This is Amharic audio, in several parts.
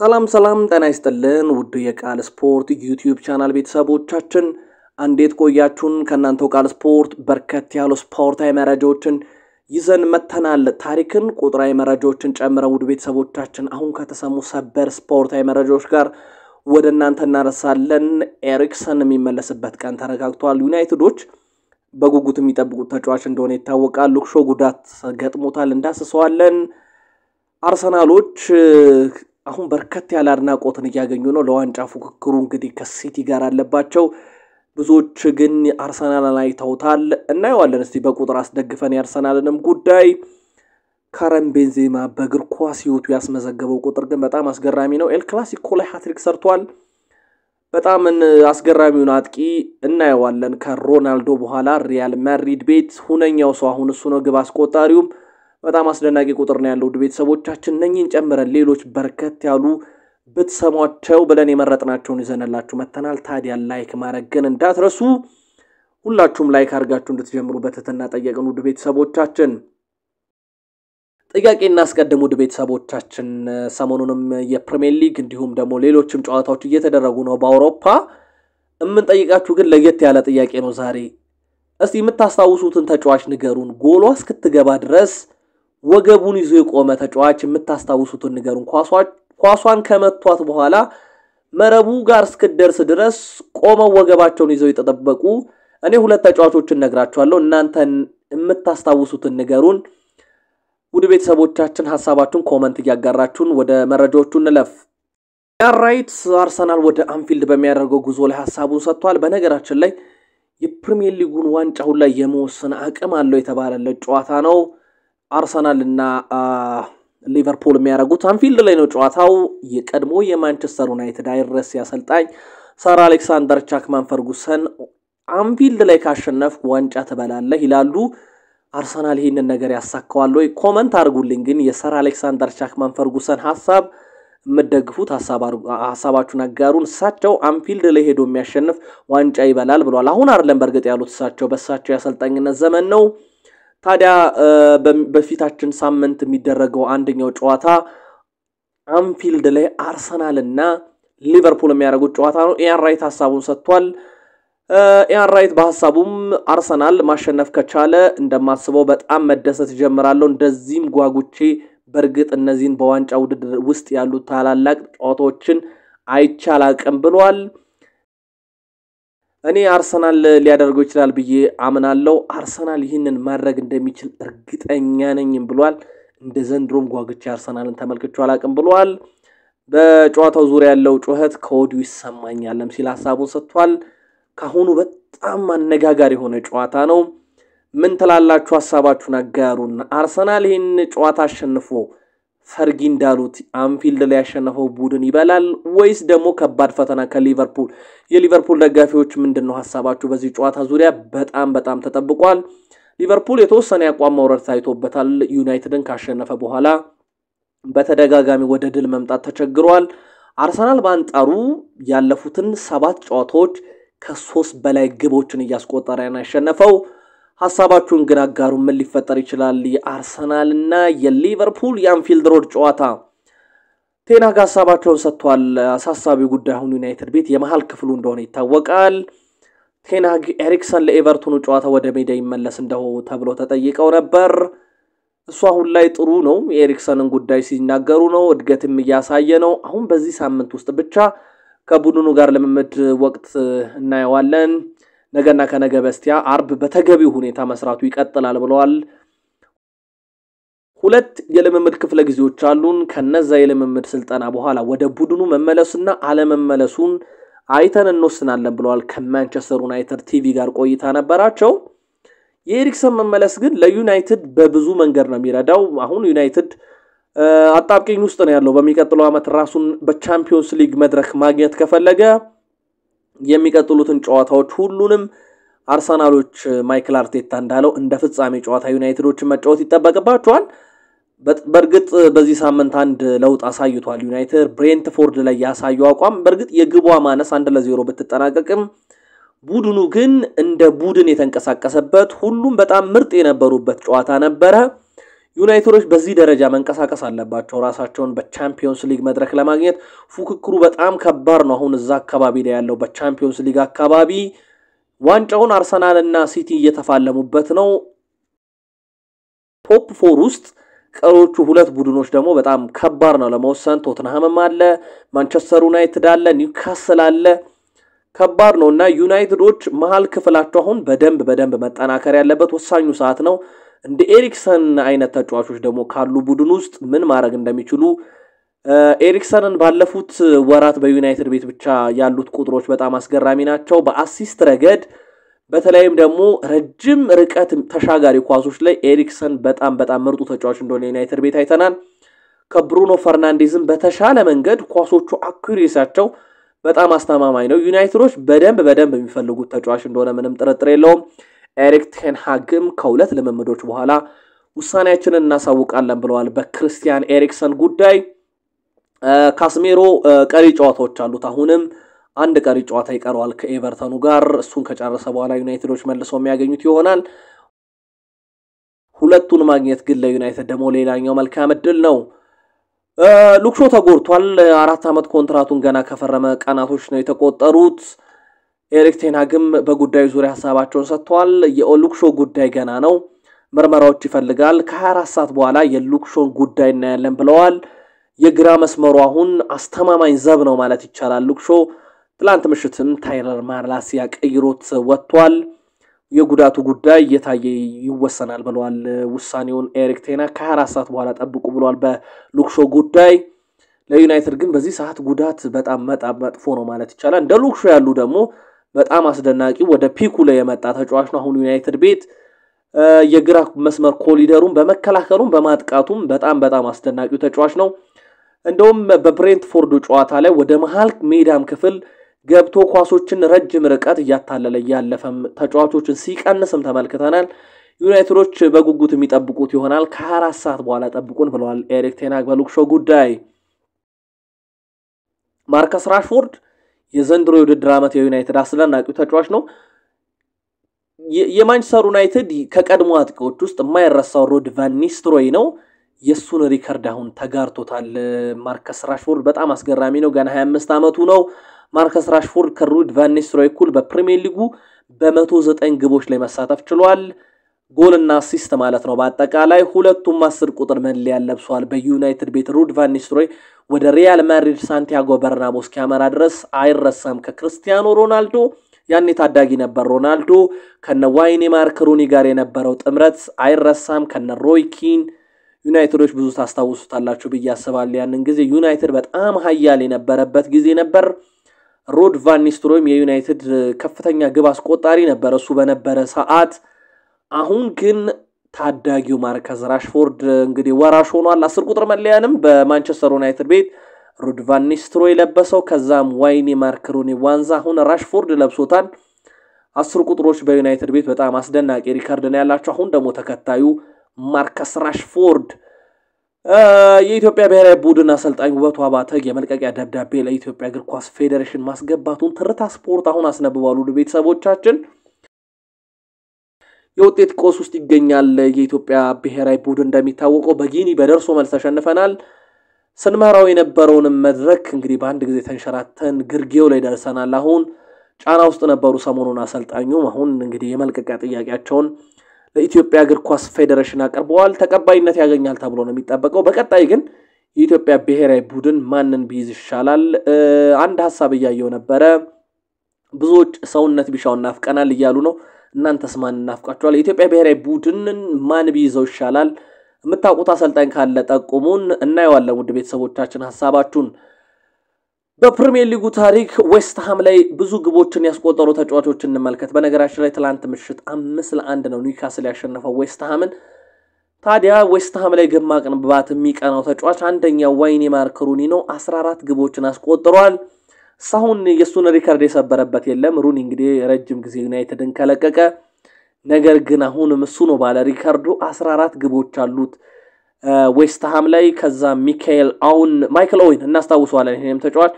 ሰላም ሰላም፣ ጤና ይስጥልን ውድ የቃል ስፖርት ዩቲዩብ ቻናል ቤተሰቦቻችን እንዴት ቆያችሁን? ከእናንተው ቃል ስፖርት በርከት ያሉ ስፖርታዊ መረጃዎችን ይዘን መተናል። ታሪክን፣ ቁጥራዊ መረጃዎችን ጨምረ ውድ ቤተሰቦቻችን አሁን ከተሰሙ ሰበር ስፖርታዊ መረጃዎች ጋር ወደ እናንተ እናደርሳለን። ኤሪክሰን የሚመለስበት ቀን ተረጋግቷል። ዩናይትዶች በጉጉት የሚጠብቁት ተጫዋች እንደሆነ ይታወቃል። ሉክሾ ጉዳት ገጥሞታል፣ እንዳስሰዋለን። አርሰናሎች አሁን በርከት ያለ አድናቆትን እያገኙ ነው። ለዋንጫ ፉክክሩ እንግዲህ ከሲቲ ጋር አለባቸው። ብዙዎች ግን አርሰናልን አይተውታል። እናየዋለን እስቲ በቁጥር አስደግፈን የአርሰናልንም ጉዳይ ካረን ቤንዜማ በእግር ኳስ ህይወቱ ያስመዘገበው ቁጥር ግን በጣም አስገራሚ ነው። ኤል ክላሲኮ ላይ ሀትሪክ ሰርቷል። በጣም አስገራሚውን አጥቂ እናየዋለን። ከሮናልዶ በኋላ ሪያል ማድሪድ ቤት ሁነኛው ሰው አሁን እሱ ነው፣ ግብ አስቆጣሪውም በጣም አስደናቂ ቁጥር ነው ያለው። ውድ ቤተሰቦቻችን እነኚህን ጨምረን ሌሎች በርከት ያሉ ብትሰሟቸው ብለን የመረጥናቸውን ይዘንላችሁ መተናል። ታዲያ ላይክ ማድረግ ግን እንዳትረሱ። ሁላችሁም ላይክ አድርጋችሁ እንድትጀምሩ በትህትና ጠየቅን። ውድ ቤተሰቦቻችን ጥያቄ እናስቀድም። ውድ ቤተሰቦቻችን ሰሞኑንም የፕሪሚየር ሊግ እንዲሁም ደግሞ ሌሎችም ጨዋታዎች እየተደረጉ ነው በአውሮፓ። የምንጠይቃችሁ ግን ለየት ያለ ጥያቄ ነው ዛሬ። እስቲ የምታስታውሱትን ተጫዋች ንገሩን። ጎሏ እስክትገባ ድረስ ወገቡን ይዞ የቆመ ተጫዋች የምታስታውሱትን ንገሩን። ኳሷን ከመቷት በኋላ መረቡ ጋር እስክደርስ ድረስ ቆመው ወገባቸውን ይዘው የተጠበቁ እኔ ሁለት ተጫዋቾችን ነግራችኋለሁ። እናንተን የምታስታውሱትን ንገሩን። ውድ ቤተሰቦቻችን ሀሳባችሁን ኮመንት እያጋራችሁን ወደ መረጃዎቹ እንለፍ። ያራይት አርሰናል ወደ አንፊልድ በሚያደርገው ጉዞ ላይ ሀሳቡን ሰጥቷል። በነገራችን ላይ የፕሪሚየር ሊጉን ዋንጫው ላይ የመወሰን አቅም አለው የተባለለት ጨዋታ ነው። አርሰናል እና ሊቨርፑል የሚያደርጉት አንፊልድ ላይ ነው ጨዋታው። የቀድሞ የማንቸስተር ዩናይትድ አይረሴ አሰልጣኝ ሰር አሌክሳንደር ቻክማን ፈርጉሰን አንፊልድ ላይ ካሸነፍ ዋንጫ ትበላለህ ይላሉ። አርሰናል ይህንን ነገር ያሳካዋል ወይ? ኮመንት አድርጉልኝ። ግን የሰር አሌክሳንደር ቻክማን ፈርጉሰን ሀሳብ የምደግፉት ሀሳባችሁን አጋሩን። እሳቸው አንፊልድ ላይ ሄዶ የሚያሸንፍ ዋንጫ ይበላል ብለዋል። አሁን አይደለም በእርግጥ ያሉት እሳቸው፣ በእሳቸው የአሰልጣኝነት ዘመን ነው። ታዲያ በፊታችን ሳምንት የሚደረገው አንደኛው ጨዋታ አንፊልድ ላይ አርሰናል እና ሊቨርፑል የሚያደርጉት ጨዋታ ነው። ኢያን ራይት ሀሳቡን ሰጥቷል። ኢያን ራይት በሀሳቡም አርሰናል ማሸነፍ ከቻለ እንደማስበው በጣም መደሰት እጀምራለሁ። እንደዚህም ጓጉቼ በእርግጥ እነዚህን በዋንጫ ውድድር ውስጥ ያሉ ታላላቅ ጨዋታዎችን አይቻል አቅም ብሏል። እኔ አርሰናል ሊያደርገው ይችላል ብዬ አምናለው። አርሰናል ይህንን ማድረግ እንደሚችል እርግጠኛ ነኝም ብሏል። እንደ ዘንድሮም ጓግች አርሰናልን ተመልክቼው አላቅም ብሏል። በጨዋታው ዙሪያ ያለው ጩኸት ከወዲሁ ይሰማኛለም ሲል ሀሳቡን ሰጥቷል። ካሁኑ በጣም አነጋጋሪ የሆነ ጨዋታ ነው። ምን ትላላችሁ? ሀሳባችሁን አጋሩን። አርሰናል ይህን ጨዋታ አሸንፎ ፈርጊ እንዳሉት አንፊልድ ላይ ያሸነፈው ቡድን ይበላል ወይስ ደግሞ ከባድ ፈተና ከሊቨርፑል? የሊቨርፑል ደጋፊዎች ምንድን ነው ሀሳባችሁ በዚህ ጨዋታ ዙሪያ? በጣም በጣም ተጠብቋል። ሊቨርፑል የተወሰነ ያቋም መውረድ ታይቶበታል። ዩናይትድን ካሸነፈ በኋላ በተደጋጋሚ ወደ ድል መምጣት ተቸግሯል። አርሰናል በአንጻሩ ያለፉትን ሰባት ጨዋታዎች ከሶስት በላይ ግቦችን እያስቆጠረ ያሸነፈው። ሀሳባችሁን ግን አጋሩ። ምን ሊፈጠር ይችላል? የአርሰናልና የሊቨርፑል የአንፊልድ ሮድ ጨዋታ ቴናግ ሀሳባቸውን ሰጥቷል። አሳሳቢ ጉዳይ አሁን ዩናይትድ ቤት የመሀል ክፍሉ እንደሆነ ይታወቃል። ቴናግ ኤሪክሰን ለኤቨርቶኑ ጨዋታ ወደ ሜዳ ይመለስ እንደው ተብሎ ተጠይቀው ነበር። እሱ አሁን ላይ ጥሩ ነው። የኤሪክሰንን ጉዳይ ሲናገሩ ነው። እድገትም እያሳየ ነው። አሁን በዚህ ሳምንት ውስጥ ብቻ ከቡድኑ ጋር ልምምድ ወቅት እናየዋለን። ነገና ከነገ በስቲያ አርብ በተገቢው ሁኔታ መስራቱ ይቀጥላል ብለዋል። ሁለት የልምምድ ክፍለ ጊዜዎች አሉን። ከነዛ የልምምድ ስልጠና በኋላ ወደ ቡድኑ መመለሱና አለመመለሱን አይተን እንወስናለን ብለዋል። ከማንቸስተር ዩናይትድ ቲቪ ጋር ቆይታ ነበራቸው። የኤሪክሰን መመለስ ግን ለዩናይትድ በብዙ መንገድ ነው የሚረዳው። አሁን ዩናይትድ አጣብቂኝ ውስጥ ነው ያለው። በሚቀጥለው ዓመት ራሱን በቻምፒዮንስ ሊግ መድረክ ማግኘት ከፈለገ የሚቀጥሉትን ጨዋታዎች ሁሉንም አርሰናሎች ማይክል አርቴታ እንዳለው እንደ ፍጻሜ ጨዋታ ዩናይትዶችን መጫወት ይጠበቅባቸዋል። በእርግጥ በዚህ ሳምንት አንድ ለውጥ አሳይቷል ዩናይትድ ብሬንትፎርድ ላይ ያሳየው አቋም በእርግጥ የግቧ ማነስ አንድ ለዜሮ ብትጠናቀቅም ቡድኑ ግን እንደ ቡድን የተንቀሳቀሰበት ሁሉም በጣም ምርጥ የነበሩበት ጨዋታ ነበረ። ዩናይትዶች በዚህ ደረጃ መንቀሳቀስ አለባቸው ራሳቸውን በቻምፒዮንስ ሊግ መድረክ ለማግኘት ፉክክሩ በጣም ከባድ ነው። አሁን እዛ አካባቢ ላይ ያለው በቻምፒዮንስ ሊግ አካባቢ ዋንጫውን አርሰናል እና ሲቲ እየተፋለሙበት ነው። ቶፕ ፎር ውስጥ ቀሪዎቹ ሁለት ቡድኖች ደግሞ በጣም ከባድ ነው ለመወሰን። ቶትንሃምም አለ፣ ማንቸስተር ዩናይትድ አለ፣ ኒውካስል አለ። ከባድ ነው እና ዩናይትዶች መሀል ክፍላቸው አሁን በደንብ በደንብ መጠናከር ያለበት ወሳኙ ሰዓት ነው። እንደ ኤሪክሰን አይነት ተጫዋቾች ደግሞ ካሉ ቡድን ውስጥ ምን ማድረግ እንደሚችሉ ኤሪክሰንን ባለፉት ወራት በዩናይትድ ቤት ብቻ ያሉት ቁጥሮች በጣም አስገራሚ ናቸው። በአሲስት ረገድ በተለይም ደግሞ ረጅም ርቀት ተሻጋሪ ኳሶች ላይ ኤሪክሰን በጣም በጣም ምርጡ ተጫዋች እንደሆነ ዩናይትድ ቤት አይተናል። ከብሩኖ ፈርናንዴዝም በተሻለ መንገድ ኳሶቹ አኩሬሲያቸው በጣም አስተማማኝ ነው። ዩናይትዶች በደንብ በደንብ የሚፈልጉት ተጫዋች እንደሆነ ምንም ጥርጥር የለውም። ኤሪክ ቴንሃግም ከሁለት ልምምዶች በኋላ ውሳኔያችንን እናሳውቃለን ብለዋል። በክርስቲያን ኤሪክሰን ጉዳይ ካስሜሮ ቀሪ ጨዋታዎች አሉት። አሁንም አንድ ቀሪ ጨዋታ ይቀረዋል ከኤቨርተኑ ጋር። እሱን ከጨረሰ በኋላ ዩናይትዶች መልሰው የሚያገኙት ይሆናል። ሁለቱን ማግኘት ግን ለዩናይትድ ደግሞ ሌላኛው መልካም እድል ነው። ሉክሾ ተጎድቷል። አራት ዓመት ኮንትራቱን ገና ከፈረመ ቀናቶች ነው የተቆጠሩት። ኤሪክ ግን በጉዳዩ ዙሪያ ሀሳባቸውን ሰጥተዋል። የኦሉክሾ ጉዳይ ገና ነው፣ ምርመራዎች ይፈልጋል። ከ24 ሰዓት በኋላ የሉክሾን ጉዳይ እናያለን ብለዋል። የግራ መስመሩ አሁን አስተማማኝ ዘብ ነው ማለት ይቻላል። ሉክሾ ትላንት ምሽትም ታይለር ማላሲያ ቀይሮት ወጥቷል። የጉዳቱ ጉዳይ እየታየ ይወሰናል ብለዋል። ውሳኔውን ኤሪክ ቴና ከ24 ሰዓት በኋላ ጠብቁ ብለዋል በሉክሾ ጉዳይ። ለዩናይትድ ግን በዚህ ሰዓት ጉዳት በጣም መጣ መጥፎ ነው ማለት ይቻላል። እንደ ሉክሾ ያሉ ደግሞ በጣም አስደናቂ ወደ ፒኩ ላይ የመጣ ተጫዋች ነው። አሁን ዩናይትድ ቤት የግራ መስመር ኮሊደሩን በመከላከሉም በማጥቃቱም በጣም በጣም አስደናቂ ተጫዋች ነው። እንደውም በብሬንትፎርድ ጨዋታ ላይ ወደ መሀል ሜዳም ክፍል ገብቶ ኳሶችን ረጅም ርቀት እያታለለ እያለፈም ተጫዋቾችን ሲቀንስም ተመልክተናል። ዩናይትዶች በጉጉት የሚጠብቁት ይሆናል። ከአራት ሰዓት በኋላ ጠብቁን ብለዋል ኤሪክ ቴናግ በሉክሾ ጉዳይ ማርከስ ራሽፎርድ የዘንድሮ የውድድር ዓመት የዩናይትድ አስደናቂው ተጫዋች ነው። የማንቸስተር ዩናይትድ ከቀድሞ አጥቂዎች ውስጥ የማይረሳው ሮድ ቫን ኒስትሮይ ነው። የእሱን ሪከርድ አሁን ተጋርቶታል ማርከስ ራሽፎርድ። በጣም አስገራሚ ነው። ገና 25 ዓመቱ ነው። ማርከስ ራሽፎርድ ከሩድ ቫን ኒስትሮይ እኩል በፕሪሚየር ሊጉ በመቶ ዘጠኝ ግቦች ላይ መሳተፍ ችሏል። ጎልና አሲስት ማለት ነው። በአጠቃላይ ሁለቱም አስር ቁጥር መለያን ለብሷል። በዩናይትድ ቤት ሩድ ቫን ኒስትሮይ ወደ ሪያል ማድሪድ ሳንቲያጎ በርናቦ እስኪያመራ ድረስ አይረሳም። ከክርስቲያኖ ሮናልዶ ያኔ ታዳጊ ነበር ሮናልዶ ከነ ዋይኔ ማርክ ሩኒ ጋር የነበረው ጥምረት አይረሳም። ከነ ሮይ ኪን ዩናይትዶች ብዙ ታስታውሱታላችሁ ብዬ አስባለሁ። ያንን ጊዜ ዩናይትድ በጣም ሀያል የነበረበት ጊዜ ነበር። ሮድ ቫን ኒስትሮይም የዩናይትድ ከፍተኛ ግብ አስቆጣሪ ነበር እሱ በነበረ ሰዓት አሁን ግን ታዳጊው ማርከስ ራሽፎርድ እንግዲህ ወራሽ ሆኗል። አስር ቁጥር መለያንም በማንቸስተር ዩናይትድ ቤት ሩድ ቫን ለበሰው። ከዛም ዋይኒ ማርክሩኒ ዋንዛ አሁን ራሽፎርድ ለብሶታል። አስር ቁጥሮች በዩናይትድ ቤት በጣም አስደናቂ ሪከርድ ነው ያላቸው። አሁን ደግሞ ተከታዩ ማርከስ ራሽፎርድ የኢትዮጵያ ብሔራዊ ቡድን አሰልጣኝ ውበቱ አባተ የመልቀቂያ ደብዳቤ ለኢትዮጵያ እግር ኳስ ፌዴሬሽን ማስገባቱን ትርታ ስፖርት አሁን አስነብቧል። ውድ ቤተሰቦቻችን የውጤት ቆስ ውስጥ ይገኛል የኢትዮጵያ ብሔራዊ ቡድን። እንደሚታወቀው በጊኒ በደርሶ መልስ ተሸንፈናል። ስንመራው የነበረውንም መድረክ እንግዲህ በአንድ ጊዜ ተንሸራተን ግርጌው ላይ ደርሰናል። አሁን ጫና ውስጥ ነበሩ ሰሞኑን አሰልጣኙ። አሁን እንግዲህ የመልቀቂያ ጥያቄያቸውን ለኢትዮጵያ እግር ኳስ ፌዴሬሽን አቅርበዋል። ተቀባይነት ያገኛል ተብሎ ነው የሚጠበቀው። በቀጣይ ግን የኢትዮጵያ ብሔራዊ ቡድን ማንን ቢይዝ ይሻላል? አንድ ሀሳብ እያየው ነበረ። ብዙዎች ሰውነት ቢሻው እናፍቀናል እያሉ ነው። እናንተስ ማን እናፍቃችኋል? የኢትዮጵያ ብሔራዊ ቡድንን ማን ቢይዘው ይሻላል? የምታውቁት አሰልጣኝ ካለ ጠቁሙን። እናየዋለን። ውድ ቤተሰቦቻችን ሀሳባችሁን። በፕሪሚየር ሊጉ ታሪክ ዌስትሃም ላይ ብዙ ግቦችን ያስቆጠሩ ተጫዋቾች እንመልከት። በነገራችን ላይ ትላንት ምሽት አምስት ለአንድ ነው ኒውካስል ያሸነፈው ዌስትሃምን። ታዲያ ዌስትሃም ላይ ግብ የሚቀናው ተጫዋች አንደኛው ዋይኔ ማርክ ሩኒ ነው። አራት ግቦችን አስቆጥሯል። ሳሁን የእሱን ሪከርድ የሰበረበት የለም። ሩኒ እንግዲህ ረጅም ጊዜ ዩናይትድን ከለቀቀ፣ ነገር ግን አሁንም እሱ ነው ባለ ሪከርዱ። 14 ግቦች አሉት ዌስትሃም ላይ። ከዛ ሚካኤል አውን ማይክል ኦዊን እናስታውሰዋለን። ይህም ተጫዋች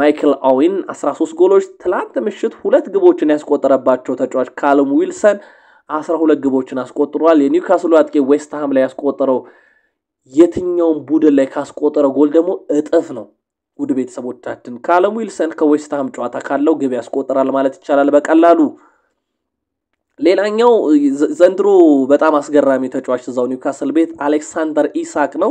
ማይክል አዊን 13 ጎሎች፣ ትላንት ምሽት ሁለት ግቦችን ያስቆጠረባቸው ተጫዋች ካልም ዊልሰን 12 ግቦችን አስቆጥሯል። የኒውካስሉ አጥቂ ዌስትሃም ላይ ያስቆጠረው የትኛውም ቡድን ላይ ካስቆጠረው ጎል ደግሞ እጥፍ ነው። ውድ ቤተሰቦቻችን ከአለም ዊልሰን ከዌስትሃም ጨዋታ ካለው ግብ ያስቆጠራል ማለት ይቻላል በቀላሉ። ሌላኛው ዘንድሮ በጣም አስገራሚ ተጫዋች እዛው ኒውካስል ቤት አሌክሳንደር ኢሳክ ነው።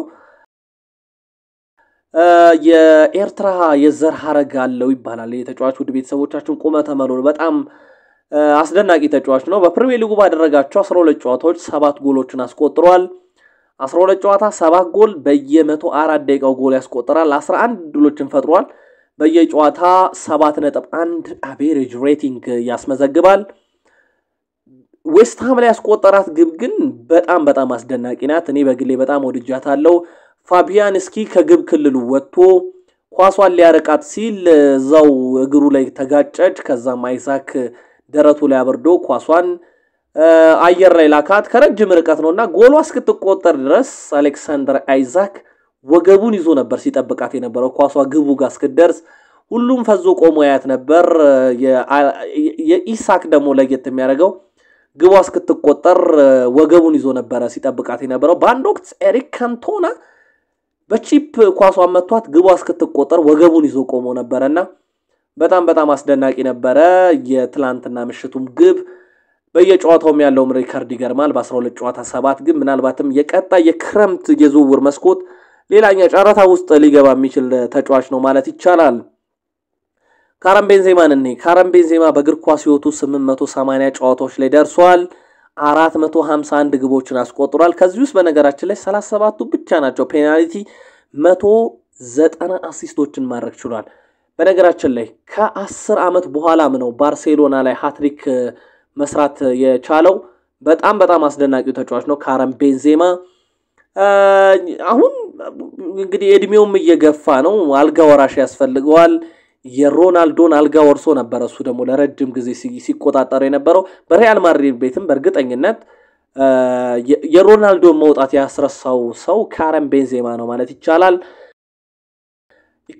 የኤርትራ የዘር ሀረግ አለው ይባላል የተጫዋች ውድ ቤተሰቦቻችን ቁመተ መኖር በጣም አስደናቂ ተጫዋች ነው። በፕሪሚየር ሊጉ ባደረጋቸው 12 ጨዋታዎች ሰባት ጎሎችን አስቆጥሯል። 12 ጨዋታ 7 ጎል በየ104 ደቂቃው ጎል ያስቆጠራል። 11 ድሎችን ፈጥሯል። በየጨዋታ 7.1 አቬሬጅ ሬቲንግ ያስመዘግባል። ዌስትሃም ላይ ያስቆጠራት ግብ ግን በጣም በጣም አስደናቂ ናት። እኔ በግሌ በጣም ወድጃታለሁ። ፋቢያን እስኪ ከግብ ክልሉ ወጥቶ ኳሷን ሊያርቃት ሲል እዛው እግሩ ላይ ተጋጨች። ከዛም አይዛክ ደረቱ ላይ አብርዶ ኳሷን አየር ላይ ላካት ከረጅም ርቀት ነውና ጎሏ እስክትቆጠር ድረስ አሌክሳንደር አይዛክ ወገቡን ይዞ ነበር ሲጠብቃት የነበረው። ኳሷ ግቡ ጋር እስክትደርስ ሁሉም ፈዞ ቆሞ ያያት ነበር። የኢሳክ ደግሞ ለየት የሚያደርገው ግቧ እስክትቆጠር ወገቡን ይዞ ነበረ ሲጠብቃት የነበረው። በአንድ ወቅት ኤሪክ ካንቶና በቺፕ ኳሷ መቷት ግቧ እስክትቆጠር ወገቡን ይዞ ቆሞ ነበረና በጣም በጣም አስደናቂ ነበረ የትላንትና ምሽቱም ግብ በየጨዋታውም ያለውም ሪከርድ ይገርማል። በ12 ጨዋታ ሰባት ግን ምናልባትም የቀጣይ የክረምት የዝውውር መስኮት ሌላኛ ጨረታ ውስጥ ሊገባ የሚችል ተጫዋች ነው ማለት ይቻላል። ካረም ቤንዜማን እኔ ካረም ቤንዜማ በእግር ኳስ ህይወቱ 880 ጨዋታዎች ላይ ደርሷል። 451 ግቦችን አስቆጥሯል። ከዚህ ውስጥ በነገራችን ላይ 37ቱ ብቻ ናቸው ፔናልቲ፣ 190 አሲስቶችን ማድረግ ችሏል። በነገራችን ላይ ከ10 ዓመት በኋላም ነው ባርሴሎና ላይ ሃትሪክ መስራት የቻለው በጣም በጣም አስደናቂው ተጫዋች ነው ካረም ቤንዜማ። አሁን እንግዲህ እድሜውም እየገፋ ነው፣ አልጋ ወራሽ ያስፈልገዋል። የሮናልዶን አልጋ ወርሶ ነበረ እሱ ደግሞ ለረጅም ጊዜ ሲቆጣጠረው የነበረው። በሪያል ማድሪድ ቤትም በእርግጠኝነት የሮናልዶን መውጣት ያስረሳው ሰው ካረም ቤንዜማ ነው ማለት ይቻላል።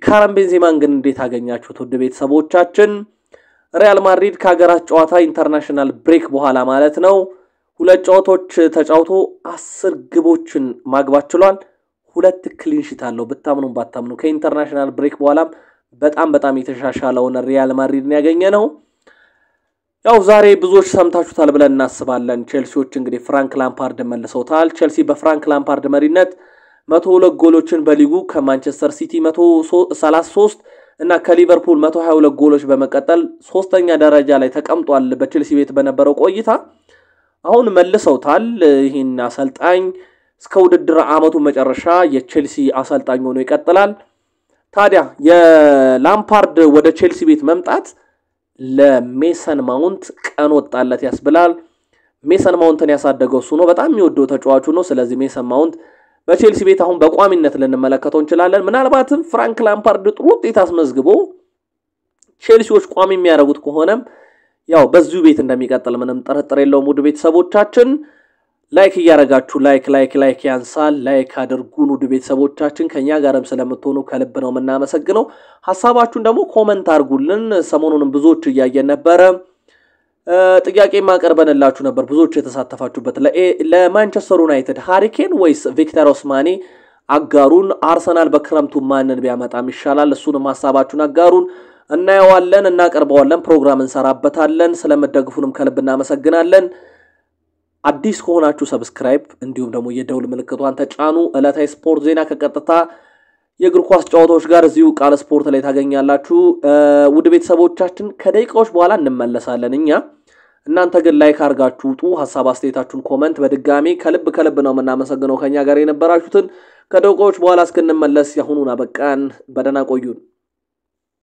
ካረም ቤንዜማን ግን እንዴት አገኛችሁት ውድ ቤተሰቦቻችን? ሪያል ማድሪድ ከሀገራት ጨዋታ ኢንተርናሽናል ብሬክ በኋላ ማለት ነው ሁለት ጨዋታዎች ተጫውቶ አስር ግቦችን ማግባት ችሏል። ሁለት ክሊንሽት አለው። ብታምኑ ባታምኑ ከኢንተርናሽናል ብሬክ በኋላም በጣም በጣም የተሻሻለውን ሪያል ማድሪድን ያገኘ ነው። ያው ዛሬ ብዙዎች ሰምታችሁታል ብለን እናስባለን። ቼልሲዎች እንግዲህ ፍራንክ ላምፓርድ መልሰውታል። ቼልሲ በፍራንክ ላምፓርድ መሪነት መቶ ሁለት ጎሎችን በሊጉ ከማንቸስተር ሲቲ መቶ ሰላሳ ሶስት እና ከሊቨርፑል 122 ጎሎች በመቀጠል ሶስተኛ ደረጃ ላይ ተቀምጧል። በቼልሲ ቤት በነበረው ቆይታ አሁን መልሰውታል። ይህን አሰልጣኝ እስከ ውድድር አመቱ መጨረሻ የቼልሲ አሰልጣኝ ሆኖ ይቀጥላል። ታዲያ የላምፓርድ ወደ ቼልሲ ቤት መምጣት ለሜሰን ማውንት ቀን ወጣለት ያስብላል። ሜሰን ማውንትን ያሳደገው እሱ ነው። በጣም የሚወደው ተጫዋቹ ነው። ስለዚህ ሜሰን ማውንት በቼልሲ ቤት አሁን በቋሚነት ልንመለከተው እንችላለን። ምናልባትም ፍራንክ ላምፓርድ ጥሩ ውጤት አስመዝግቦ ቼልሲዎች ቋሚ የሚያደርጉት ከሆነም ያው በዚሁ ቤት እንደሚቀጥል ምንም ጥርጥር የለውም። ውድ ቤተሰቦቻችን ላይክ እያደረጋችሁ ላይክ ላይክ ላይክ ያንሳል። ላይክ አድርጉን። ውድ ቤተሰቦቻችን ከእኛ ጋርም ስለምትሆኑ ከልብ ነው የምናመሰግነው። ሀሳባችሁን ደግሞ ኮመንት አድርጉልን። ሰሞኑንም ብዙዎች እያየን ነበረ ጥያቄ ማቀርበንላችሁ ነበር፣ ብዙዎቹ የተሳተፋችሁበት። ለማንቸስተር ዩናይትድ ሃሪኬን ወይስ ቪክተር ኦስማኒ አጋሩን አርሰናል በክረምቱ ማንን ቢያመጣም ይሻላል? እሱንም ሀሳባችሁን አጋሩን፣ እናየዋለን፣ እናቀርበዋለን፣ ፕሮግራም እንሰራበታለን። ስለምደግፉንም ከልብ እናመሰግናለን። አዲስ ከሆናችሁ ሰብስክራይብ፣ እንዲሁም ደግሞ የደውል ምልክቷን ተጫኑ። ዕለታዊ ስፖርት ዜና ከቀጥታ የእግር ኳስ ጨዋታዎች ጋር እዚሁ ቃል ስፖርት ላይ ታገኛላችሁ። ውድ ቤተሰቦቻችን ከደቂቃዎች በኋላ እንመለሳለን እኛ እናንተ ግን ላይክ አድርጋችሁ ውጡ። ሀሳብ አስተያየታችሁን ኮመንት። በድጋሚ ከልብ ከልብ ነው የምናመሰግነው ከኛ ጋር የነበራችሁትን። ከደቂቃዎች በኋላ እስክንመለስ ያሁኑን አበቃን። በደህና ቆዩን።